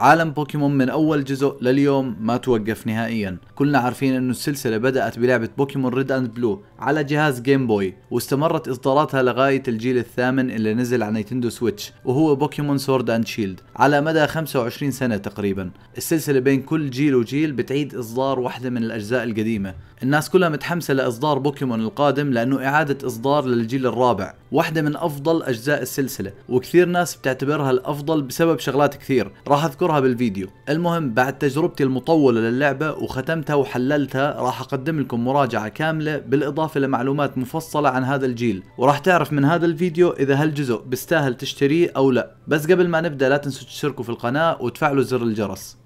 عالم بوكيمون من اول جزء لليوم ما توقف نهائيا كلنا عارفين انه السلسله بدات بلعبه بوكيمون ريد اند بلو على جهاز جيم بوي واستمرت اصداراتها لغايه الجيل الثامن اللي نزل على نينتندو سويتش وهو بوكيمون سورد اند شيلد على مدى 25 سنه تقريبا السلسله بين كل جيل وجيل بتعيد اصدار واحده من الاجزاء القديمه الناس كلها متحمسة لإصدار بوكيمون القادم لأنه إعادة إصدار للجيل الرابع واحدة من أفضل أجزاء السلسلة وكثير ناس بتعتبرها الأفضل بسبب شغلات كثير راح أذكرها بالفيديو المهم بعد تجربتي المطولة للعبة وختمتها وحللتها راح أقدم لكم مراجعة كاملة بالإضافة لمعلومات مفصلة عن هذا الجيل وراح تعرف من هذا الفيديو إذا هالجزء بيستاهل تشتريه أو لا بس قبل ما نبدأ لا تنسوا تشتركوا في القناة وتفعلوا زر الجرس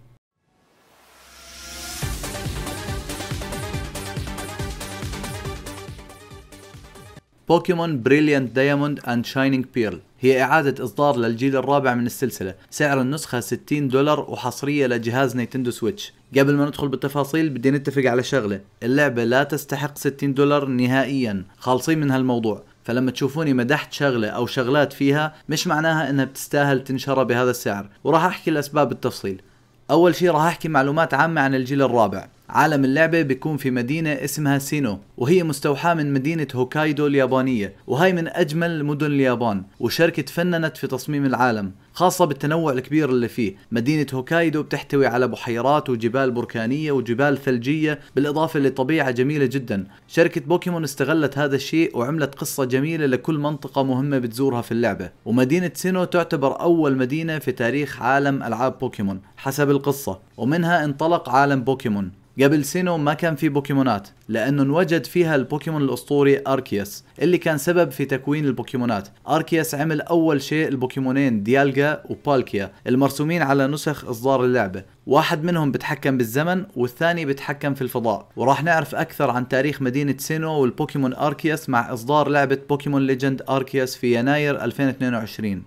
بوكيمون بريليانت دايموند اند شاينينج بيرل هي إعادة إصدار للجيل الرابع من السلسلة سعر النسخة 60 دولار وحصرية لجهاز نينتندو سويتش قبل ما ندخل بالتفاصيل بدي نتفق على شغلة اللعبة لا تستحق 60 دولار نهائيا خالصين من هالموضوع فلما تشوفوني مدحت شغلة أو شغلات فيها مش معناها إنها بتستاهل تنشرها بهذا السعر وراح أحكي الأسباب بالتفصيل أول شي راح أحكي معلومات عامة عن الجيل الرابع عالم اللعبة بيكون في مدينة اسمها سينو وهي مستوحاة من مدينة هوكايدو اليابانية وهي من أجمل مدن اليابان وشركة تفننت في تصميم العالم خاصة بالتنوع الكبير اللي فيه مدينة هوكايدو بتحتوي على بحيرات وجبال بركانية وجبال ثلجية بالإضافة لطبيعة جميلة جدا شركة بوكيمون استغلت هذا الشيء وعملت قصة جميلة لكل منطقة مهمة بتزورها في اللعبة ومدينة سينو تعتبر أول مدينة في تاريخ عالم ألعاب بوكيمون حسب القصة ومنها انطلق عالم بوكيمون قبل سينو ما كان في بوكيمونات لانه انوجد فيها البوكيمون الاسطوري اركياس اللي كان سبب في تكوين البوكيمونات اركياس عمل اول شيء البوكيمونين ديالجا وبالكيا المرسومين على نسخ اصدار اللعبه واحد منهم بتحكم بالزمن والثاني بتحكم في الفضاء وراح نعرف اكثر عن تاريخ مدينه سينو والبوكيمون اركياس مع اصدار لعبه بوكيمون ليجند اركياس في يناير 2022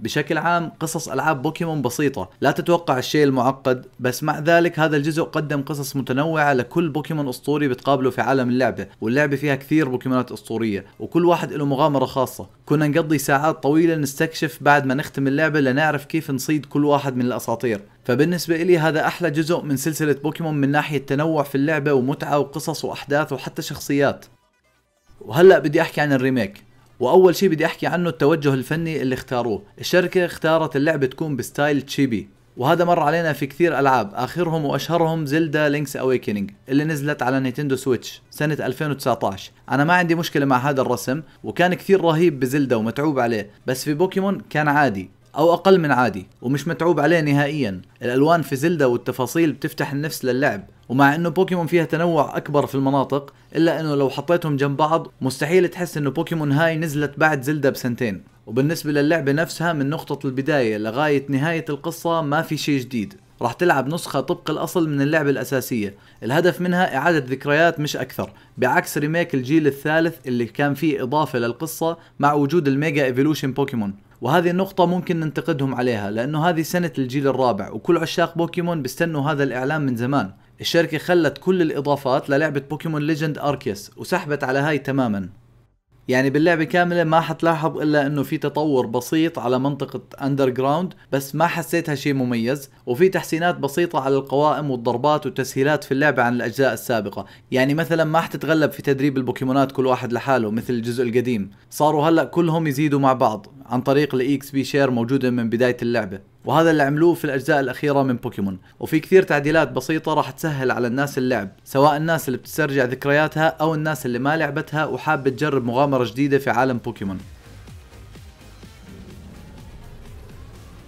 بشكل عام قصص العاب بوكيمون بسيطه لا تتوقع الشيء المعقد بس مع ذلك هذا الجزء قدم قصص متنوعه لكل بوكيمون اسطوري بتقابله في عالم اللعبه واللعبه فيها كثير بوكيمونات اسطوريه وكل واحد له مغامره خاصه كنا نقضي ساعات طويله نستكشف بعد ما نختم اللعبه لنعرف كيف نصيد كل واحد من الاساطير فبالنسبة إلي هذا أحلى جزء من سلسلة بوكيمون من ناحية تنوع في اللعبة ومتعة وقصص وأحداث وحتى شخصيات وهلأ بدي أحكي عن الريميك واول شيء بدي احكي عنه التوجه الفني اللي اختاروه الشركه اختارت اللعبه تكون بستايل تشيبي وهذا مر علينا في كثير العاب اخرهم واشهرهم زلدا لينكس اويكنينج اللي نزلت على نينتندو سويتش سنه 2019 انا ما عندي مشكله مع هذا الرسم وكان كثير رهيب بزلدا ومتعوب عليه بس في بوكيمون كان عادي او اقل من عادي ومش متعوب عليه نهائيا الالوان في زلدا والتفاصيل بتفتح النفس للعب ومع انه بوكيمون فيها تنوع اكبر في المناطق الا انه لو حطيتهم جنب بعض مستحيل تحس انه بوكيمون هاي نزلت بعد زلدة بسنتين وبالنسبة للعبة نفسها من نقطة البداية لغاية نهاية القصة ما في شيء جديد راح تلعب نسخة طبق الأصل من اللعبة الأساسية الهدف منها إعادة ذكريات مش أكثر بعكس ريميك الجيل الثالث اللي كان فيه إضافة للقصة مع وجود الميجا إيفولوشن بوكيمون وهذه النقطة ممكن ننتقدهم عليها لأنه هذه سنة الجيل الرابع وكل عشاق بوكيمون بيستنوا هذا الإعلان من زمان الشركة خلت كل الإضافات للعبة بوكيمون ليجند أركيس وسحبت على هاي تماما يعني باللعبه كامله ما حتلاحظ الا انه في تطور بسيط على منطقه اندر جراوند بس ما حسيتها شيء مميز وفي تحسينات بسيطه على القوائم والضربات والتسهيلات في اللعبه عن الاجزاء السابقه يعني مثلا ما حتتغلب في تدريب البوكيمونات كل واحد لحاله مثل الجزء القديم صاروا هلا كلهم يزيدوا مع بعض عن طريق الاكس بي شير موجوده من بدايه اللعبه وهذا اللي عملوه في الاجزاء الاخيره من بوكيمون وفي كثير تعديلات بسيطه راح تسهل على الناس اللعب سواء الناس اللي بتسترجع ذكرياتها او الناس اللي ما لعبتها وحابه تجرب مغامره جديده في عالم بوكيمون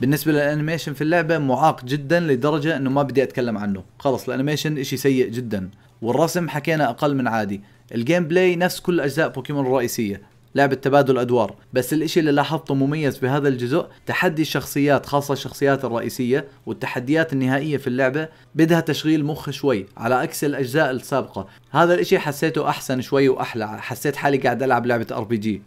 بالنسبة للانيميشن في اللعبة معاق جدا لدرجة انه ما بدي اتكلم عنه خلص الانيميشن اشي سيء جدا والرسم حكينا اقل من عادي الجيم بلاي نفس كل اجزاء بوكيمون الرئيسية لعبة تبادل أدوار بس الإشي اللي لاحظته مميز بهذا الجزء تحدي الشخصيات خاصة الشخصيات الرئيسية والتحديات النهائية في اللعبة بدها تشغيل مخ شوي على عكس الأجزاء السابقة هذا الإشي حسيته أحسن شوي وأحلى حسيت حالي قاعد ألعب لعبة ار بي جي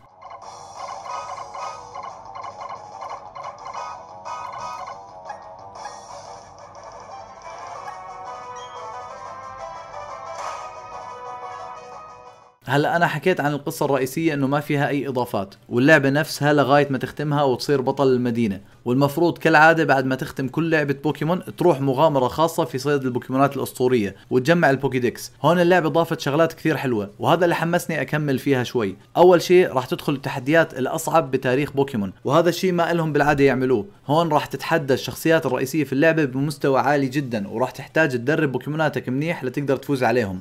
هلا انا حكيت عن القصه الرئيسيه انه ما فيها اي اضافات واللعبه نفسها لغايه ما تختمها وتصير بطل المدينه والمفروض كالعاده بعد ما تختم كل لعبه بوكيمون تروح مغامره خاصه في صيد البوكيمونات الاسطوريه وتجمع البوكيدكس هون اللعبه ضافت شغلات كثير حلوه وهذا اللي حمسني اكمل فيها شوي اول شيء راح تدخل التحديات الاصعب بتاريخ بوكيمون وهذا الشيء ما لهم بالعاده يعملوه هون راح تتحدى الشخصيات الرئيسيه في اللعبه بمستوى عالي جدا وراح تحتاج تدرب بوكيموناتك منيح لتقدر تفوز عليهم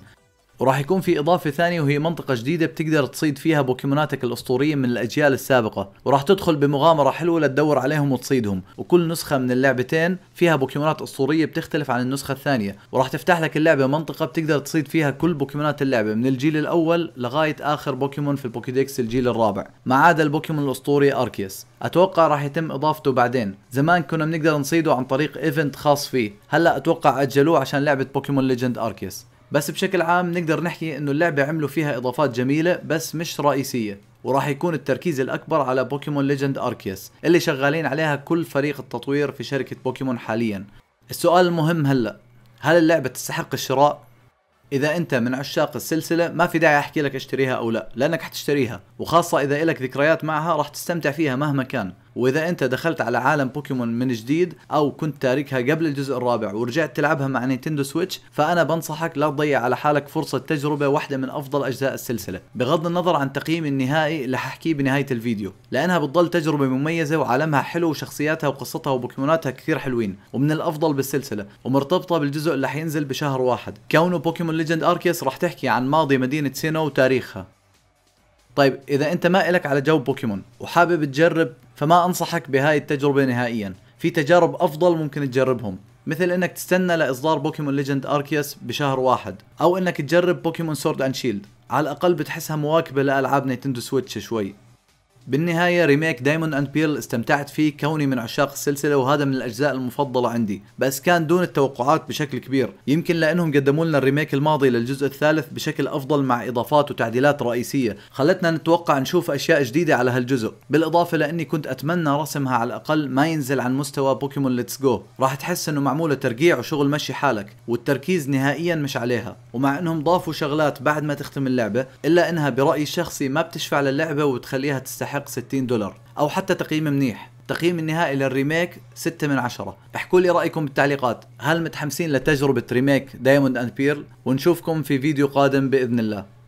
وراح يكون في اضافه ثانيه وهي منطقه جديده بتقدر تصيد فيها بوكيموناتك الاسطوريه من الاجيال السابقه وراح تدخل بمغامره حلوه لتدور عليهم وتصيدهم وكل نسخه من اللعبتين فيها بوكيمونات اسطوريه بتختلف عن النسخه الثانيه وراح تفتح لك اللعبه منطقه بتقدر تصيد فيها كل بوكيمونات اللعبه من الجيل الاول لغايه اخر بوكيمون في البوكيديكس الجيل الرابع ما عدا البوكيمون الاسطوري اركيس اتوقع راح يتم اضافته بعدين زمان كنا بنقدر نصيده عن طريق ايفنت خاص فيه هلا اتوقع اجلوه عشان لعبه بوكيمون ليجند اركيس بس بشكل عام نقدر نحكي انه اللعبه عملوا فيها اضافات جميله بس مش رئيسيه وراح يكون التركيز الاكبر على بوكيمون ليجند اركيس اللي شغالين عليها كل فريق التطوير في شركه بوكيمون حاليا السؤال المهم هلا هل اللعبه تستحق الشراء اذا انت من عشاق السلسله ما في داعي احكي لك اشتريها او لا لانك حتشتريها وخاصه اذا إلك ذكريات معها راح تستمتع فيها مهما كان واذا انت دخلت على عالم بوكيمون من جديد او كنت تاركها قبل الجزء الرابع ورجعت تلعبها مع نينتندو سويتش فانا بنصحك لا تضيع على حالك فرصه تجربه واحده من افضل اجزاء السلسله بغض النظر عن تقييمي النهائي اللي ححكيه بنهايه الفيديو لانها بتضل تجربه مميزه وعالمها حلو وشخصياتها وقصتها وبوكيموناتها كثير حلوين ومن الافضل بالسلسله ومرتبطه بالجزء اللي حينزل بشهر واحد كونه بوكيمون ليجند اركيس راح تحكي عن ماضي مدينه سينو وتاريخها طيب اذا انت ما الك على جو بوكيمون وحابب تجرب فما أنصحك بهاي التجربة نهائيا في تجارب أفضل ممكن تجربهم مثل انك تستنى لاصدار بوكيمون ليجند اركيوس بشهر واحد او انك تجرب بوكيمون سورد اند شيلد على الاقل بتحسها مواكبه لالعاب نينتندو سويتش شوي بالنهاية ريميك دايمون اند بيرل استمتعت فيه كوني من عشاق السلسلة وهذا من الاجزاء المفضلة عندي، بس كان دون التوقعات بشكل كبير، يمكن لانهم قدموا لنا الريميك الماضي للجزء الثالث بشكل افضل مع اضافات وتعديلات رئيسية، خلتنا نتوقع نشوف اشياء جديدة على هالجزء، بالاضافة لاني كنت اتمنى رسمها على الاقل ما ينزل عن مستوى بوكيمون ليتس جو، راح تحس انه معمولة ترقيع وشغل مشي حالك، والتركيز نهائيا مش عليها، ومع انهم ضافوا شغلات بعد ما تختم اللعبة، الا انها برأيي الشخصي ما بتشفع للعبة وتخليها تستحق يستحق 60 دولار او حتى تقييم منيح تقييم النهائي للريميك 6 من 10 احكوا لي رايكم بالتعليقات هل متحمسين لتجربه ريميك دايموند اند بيرل ونشوفكم في فيديو قادم باذن الله